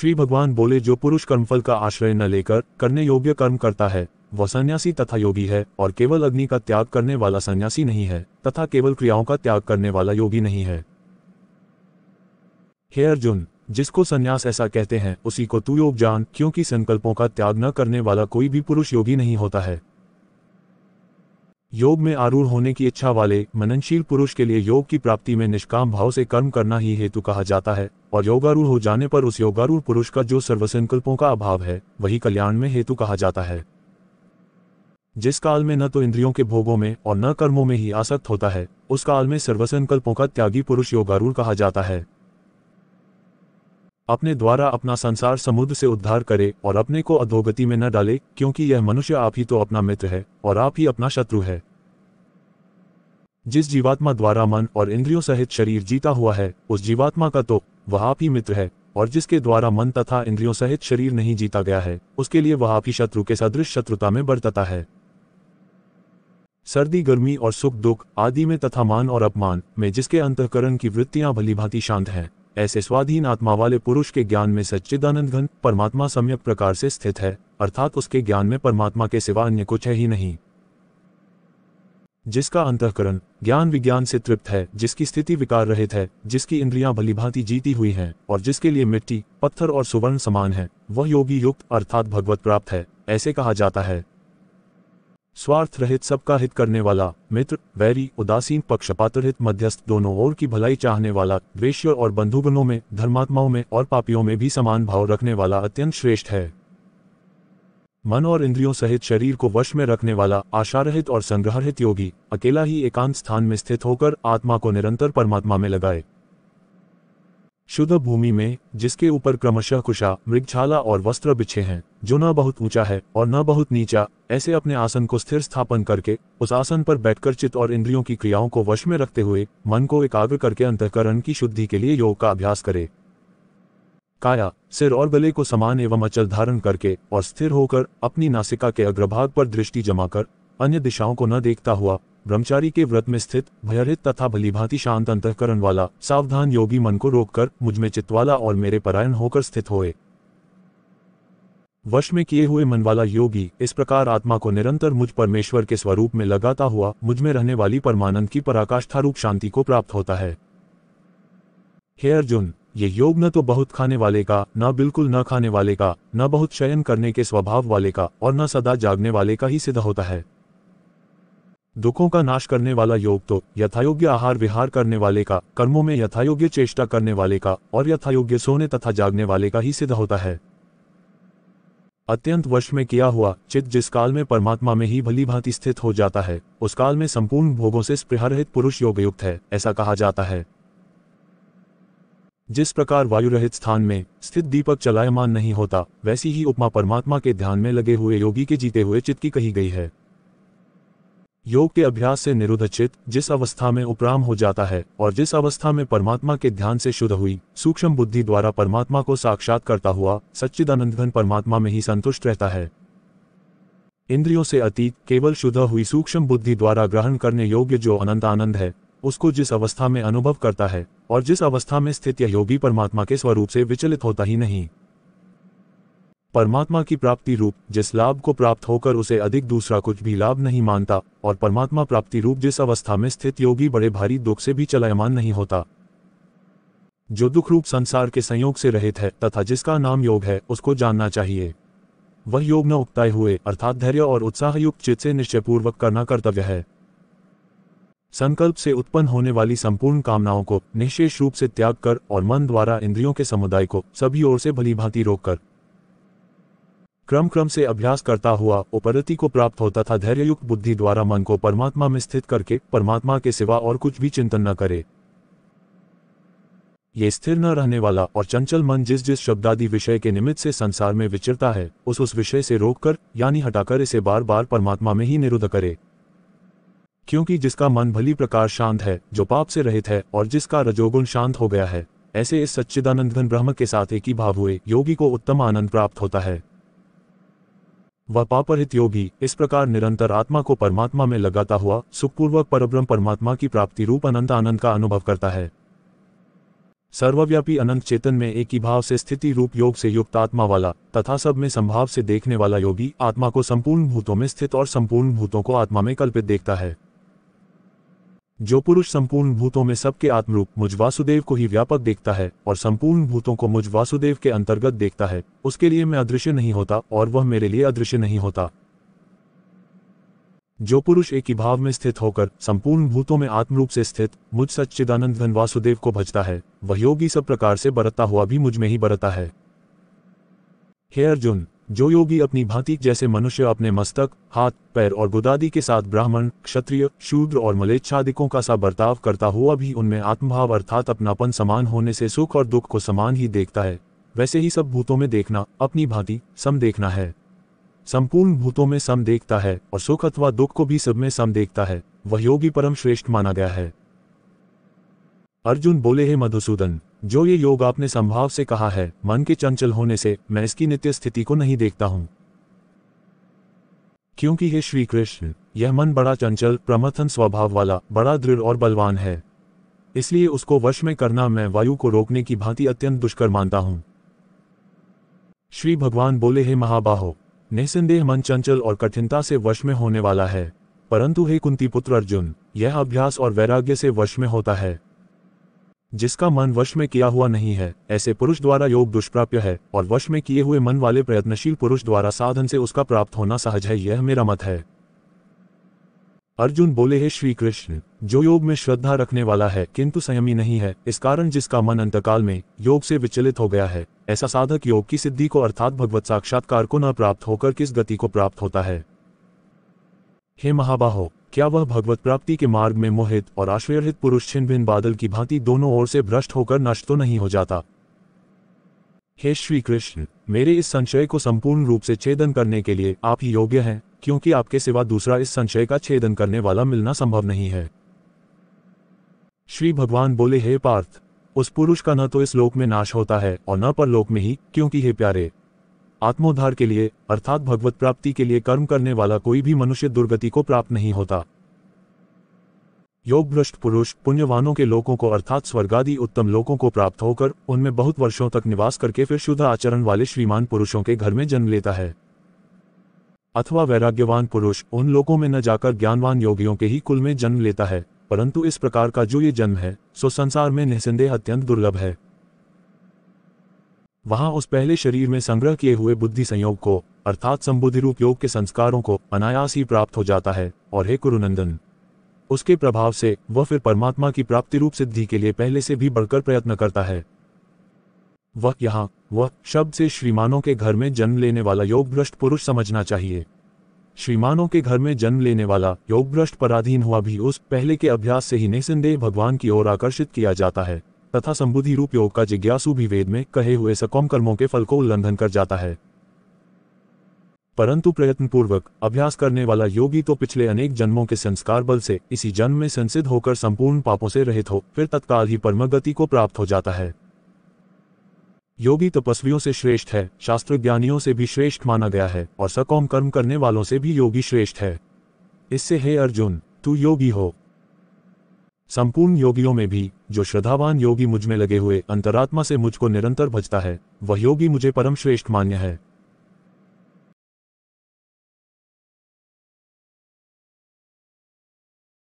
श्री भगवान बोले जो पुरुष कर्मफल का आश्रय न लेकर करने योग्य कर्म करता है वह सन्यासी तथा योगी है और केवल अग्नि का त्याग करने वाला सन्यासी नहीं है तथा केवल क्रियाओं का त्याग करने वाला योगी नहीं है हे अर्जुन जिसको सन्यास ऐसा कहते हैं उसी को तू योग जान क्योंकि संकल्पों का त्याग न करने वाला कोई भी पुरुष योगी नहीं होता है योग में आरूढ़ होने की इच्छा वाले मननशील पुरुष के लिए योग की प्राप्ति में निष्काम भाव से कर्म करना ही हेतु कहा जाता है और योगारूढ़ हो जाने पर उस योगारूढ़ पुरुष का जो सर्वसंकल्पों का अभाव है वही कल्याण में हेतु कहा जाता है जिस काल में न तो इंद्रियों के भोगों में और न कर्मों में ही आसक्त होता है उस काल में सर्वसंकल्पों का त्यागी पुरुष योगारूढ़ कहा जाता है अपने द्वारा अपना संसार समुद्र से उद्धार करे और अपने को अधोगति में न डाले क्योंकि यह मनुष्य आप ही तो अपना मित्र है और आप ही अपना शत्रु है जिस जीवात्मा द्वारा मन और इंद्रियों सहित शरीर जीता हुआ है उस जीवात्मा का तो वह आप ही मित्र है और जिसके द्वारा मन तथा इंद्रियों सहित शरीर नहीं जीता गया है उसके लिए वह आप ही शत्रु के सदृश शत्रुता में बरतता है सर्दी गर्मी और सुख दुख आदि में तथा मान और अपमान में जिसके अंतकरण की वृत्तियां भलीभांति शांत हैं ऐसे स्वाधीन आत्मा वाले पुरुष के ज्ञान में सच्चिदानंद घन परमात्मा सम्यक प्रकार से स्थित है अर्थात उसके ज्ञान में परमात्मा के सिवा अन्य कुछ है ही नहीं जिसका अंतकरण ज्ञान विज्ञान से तृप्त है जिसकी स्थिति विकार रहित है जिसकी इंद्रियां भलीभांति जीती हुई हैं और जिसके लिए मिट्टी पत्थर और सुवर्ण समान है वह योगी युक्त अर्थात भगवत प्राप्त है ऐसे कहा जाता है स्वार्थ रहित सबका हित करने वाला मित्र वैरी उदासीन पक्षपातरहित मध्यस्थ दोनों ओर की भलाई चाहने वाला द्वेष्य और बंधुगणों में धर्मात्माओं में और पापियों में भी समान भाव रखने वाला अत्यंत श्रेष्ठ है मन और इंद्रियों सहित शरीर को वश में रखने वाला आशारहित और संग्रहित योगी अकेला ही एकांत स्थान में स्थित होकर आत्मा को निरंतर परमात्मा में लगाए शुद्ध भूमि में जिसके ऊपर क्रमशः कुशा मृगछाला और वस्त्र बिछे हैं जो न बहुत ऊंचा है और न बहुत नीचा ऐसे अपने आसन को स्थिर स्थापन करके उस आसन पर बैठकर चित्त और इंद्रियों की क्रियाओं को वश में रखते हुए मन को एकाग्र करके अंतकरण की शुद्धि के लिए योग का अभ्यास करे काया सिर और गले को समान एवं अचल धारण करके और स्थिर होकर अपनी नासिका के अग्रभाग पर दृष्टि जमा कर अन्य दिशाओं को न देखता हुआ ब्रह्मचारी के व्रत में स्थित भयरहित तथा भलीभांति शांत अंतकरण वाला सावधान योगी मन को रोककर मुझमें चित्वाला और मेरे परायण होकर स्थित होए वश में किए हुए मन वाला योगी इस प्रकार आत्मा को निरंतर मुझ परमेश्वर के स्वरूप में लगाता हुआ मुझ में रहने वाली परमानंद की पराकाष्ठा रूप शांति को प्राप्त होता है हे अर्जुन ये योग न तो बहुत खाने वाले का न बिल्कुल न खाने वाले का न बहुत शयन करने के स्वभाव वाले का और न सदा जागने वाले का ही सिद्ध होता है दुखों का नाश करने वाला योग तो यथायोग्य आहार विहार करने वाले का कर्मों में यथायोग्य चेष्टा करने वाले का और यथायोग्य सोने तथा जागने वाले का ही सिद्ध होता है अत्यंत वश में किया हुआ चित्त जिस काल में परमात्मा में ही भली भांति स्थित हो जाता है उस काल में संपूर्ण भोगों से स्पृहरहित पुरुष योगयुक्त है ऐसा कहा जाता है जिस प्रकार वायुरहित स्थान में स्थित दीपक चलायमान नहीं होता वैसी ही उपमा परमात्मा के ध्यान में लगे हुए योगी के जीते हुए चित्त की कही गई है योग के अभ्यास से निरुद्ध चित्त जिस अवस्था में उपराम हो जाता है और जिस अवस्था में परमात्मा के ध्यान से शुद्ध हुई सूक्ष्म बुद्धि द्वारा परमात्मा को साक्षात करता हुआ सच्चिदानंदन परमात्मा में ही संतुष्ट रहता है इंद्रियों से अतीत केवल शुद्ध हुई सूक्ष्म बुद्धि द्वारा ग्रहण करने योग्य जो अनंत आनंद है उसको जिस अवस्था में अनुभव करता है और जिस अवस्था में स्थित यह योगी परमात्मा के स्वरूप से विचलित होता ही नहीं परमात्मा की प्राप्ति रूप जिस लाभ को प्राप्त होकर उसे अधिक दूसरा कुछ भी लाभ नहीं मानता और परमात्मा प्राप्ति रूप जिस अवस्था में स्थित योगी बड़े भारी दुख से भी चलायमान नहीं होता जो दुख रूप संसार के संयोग से रहित है तथा जिसका नाम योग है उसको जानना चाहिए वह योग न उगताए हुए अर्थात धैर्य और उत्साहयुक्त चित्त से निश्चयपूर्वक करना कर्तव्य है संकल्प से उत्पन्न होने वाली संपूर्ण कामनाओं को निशेष रूप से त्याग कर और मन द्वारा इंद्रियों के समुदाय को सभी ओर से भलीभांति रोककर क्रम क्रम से अभ्यास करता हुआ उपरति को प्राप्त होता था धैर्ययुक्त बुद्धि द्वारा मन को परमात्मा में स्थित करके परमात्मा के सिवा और कुछ भी चिंतन न करे ये स्थिर न रहने वाला और चंचल मन जिस जिस शब्दादि विषय के निमित्त से संसार में विचरता है उस उस विषय से रोककर यानी हटाकर इसे बार बार परमात्मा में ही निरुद्ध करे क्योंकि जिसका मन भली प्रकार शांत है जो पाप से रहित है और जिसका रजोगुण शांत हो गया है ऐसे इस सच्चिदानंद घन ब्रह्म के साथ एक ही भाव हुए योगी को उत्तम आनंद प्राप्त होता है वह पापरहित योगी इस प्रकार निरंतर आत्मा को परमात्मा में लगाता हुआ सुखपूर्वक परब्रह्म परमात्मा की प्राप्ति रूप अनंत आनंद का अनुभव करता है सर्वव्यापी अनंत चेतन में एक ही भाव से स्थिति रूप योग से युक्त आत्मा वाला तथा सब में संभाव से देखने वाला योगी आत्मा को संपूर्ण भूतों में स्थित और संपूर्ण भूतों को आत्मा में कल्पित देखता है जो पुरुष संपूर्ण भूतों में सबके आत्मरूप मुझ वासुदेव को ही व्यापक देखता है और संपूर्ण भूतों को मुझ वासुदेव के अंतर्गत देखता है उसके लिए मैं अदृश्य नहीं होता और वह मेरे लिए अदृश्य नहीं होता जो पुरुष एक ही भाव में स्थित होकर संपूर्ण भूतों में आत्मरूप से स्थित मुझ सच्चिदानंद धन वासुदेव को भजता है वह योगी सब प्रकार से बरतता हुआ भी मुझ में ही बरता है हे अर्जुन जो योगी अपनी भांति जैसे मनुष्य अपने मस्तक हाथ पैर और गुदादी के साथ ब्राह्मण क्षत्रिय शूद्र और मलेच्छादिकों का सा बर्ताव करता हुआ भी उनमें आत्मभाव अर्थात अपनापन समान होने से सुख और दुख को समान ही देखता है वैसे ही सब भूतों में देखना अपनी भांति सम देखना है संपूर्ण भूतों में सम देखता है और सुख अथवा दुख को भी सब में सम देखता है वह योगी परम श्रेष्ठ माना गया है अर्जुन बोले हे मधुसूदन जो ये योग आपने संभाव से कहा है मन के चंचल होने से मैं इसकी नित्य स्थिति को नहीं देखता हूं क्योंकि हे श्री कृष्ण यह मन बड़ा चंचल प्रमथन स्वभाव वाला बड़ा दृढ़ और बलवान है इसलिए उसको वश में करना मैं वायु को रोकने की भांति अत्यंत दुष्कर मानता हूं श्री भगवान बोले हे महाबाहो निसंदेह मन चंचल और कठिनता से वश में होने वाला है परंतु हे कुंती पुत्र अर्जुन यह अभ्यास और वैराग्य से वश में होता है जिसका मन वश में किया हुआ नहीं है ऐसे पुरुष द्वारा योग दुष्प्राप्य है और वश में किए हुए मन वाले प्रयत्नशील पुरुष द्वारा साधन से उसका प्राप्त होना सहज है यह मेरा मत है अर्जुन बोले हे श्री कृष्ण जो योग में श्रद्धा रखने वाला है किंतु संयमी नहीं है इस कारण जिसका मन अंतकाल में योग से विचलित हो गया है ऐसा साधक योग की सिद्धि को अर्थात भगवत साक्षात्कार को न प्राप्त होकर किस गति को प्राप्त होता है हे महाबाहो क्या वह भगवत प्राप्ति के मार्ग में मोहित और आश्चर्यहित पुरुष छिन्न भिन्न बादल की भांति दोनों ओर से भ्रष्ट होकर नष्ट तो नहीं हो जाता हे श्री कृष्ण मेरे इस संशय को संपूर्ण रूप से छेदन करने के लिए आप ही योग्य हैं क्योंकि आपके सिवा दूसरा इस संशय का छेदन करने वाला मिलना संभव नहीं है श्री भगवान बोले हे पार्थ उस पुरुष का न तो इस लोक में नाश होता है और न परलोक में ही क्योंकि हे प्यारे आत्मोद्धार के लिए अर्थात भगवत प्राप्ति के लिए कर्म करने वाला कोई भी मनुष्य दुर्गति को प्राप्त नहीं होता योग भ्रष्ट पुरुष पुण्यवानों के लोगों को अर्थात स्वर्गादि उत्तम लोगों को प्राप्त होकर उनमें बहुत वर्षों तक निवास करके फिर शुद्ध आचरण वाले श्रीमान पुरुषों के घर में जन्म लेता है अथवा वैराग्यवान पुरुष उन लोगों में न जाकर ज्ञानवान योगियों के ही कुल में जन्म लेता है परंतु इस प्रकार का जो ये जन्म है सो संसार में निसंदेह अत्यंत दुर्लभ है वहां उस पहले शरीर में संग्रह किए हुए बुद्धि संयोग को अर्थात संबुद्धि रूप योग के संस्कारों को अनायास ही प्राप्त हो जाता है और हे कुरुनंदन उसके प्रभाव से वह फिर परमात्मा की प्राप्ति रूप सिद्धि के लिए पहले से भी बढ़कर प्रयत्न करता है वह यहाँ वह शब्द से श्रीमानों के घर में जन्म लेने वाला योग भ्रष्ट पुरुष समझना चाहिए श्रीमानों के घर में जन्म लेने वाला योग भ्रष्ट पराधीन हुआ भी उस पहले के अभ्यास से ही निसंदेह भगवान की ओर आकर्षित किया जाता है तथा संबुद्धि रूप योग का जिज्ञासु भी वेद में कहे हुए सकौम कर्मों के फल को उल्लंघन कर जाता है परंतु प्रयत्नपूर्वक अभ्यास करने वाला योगी तो पिछले अनेक जन्मों के संस्कार बल से इसी जन्म में संसिद्ध होकर संपूर्ण पापों से रहित हो फिर तत्काल ही परमगति को प्राप्त हो जाता है योगी तपस्वियों से श्रेष्ठ है शास्त्र ज्ञानियों से भी श्रेष्ठ माना गया है और सकौम कर्म करने वालों से भी योगी श्रेष्ठ है इससे हे अर्जुन तू योगी हो संपूर्ण योगियों में भी जो श्रद्धावान योगी मुझ में लगे हुए अंतरात्मा से मुझको निरंतर भजता है वह योगी मुझे परम श्रेष्ठ मान्य है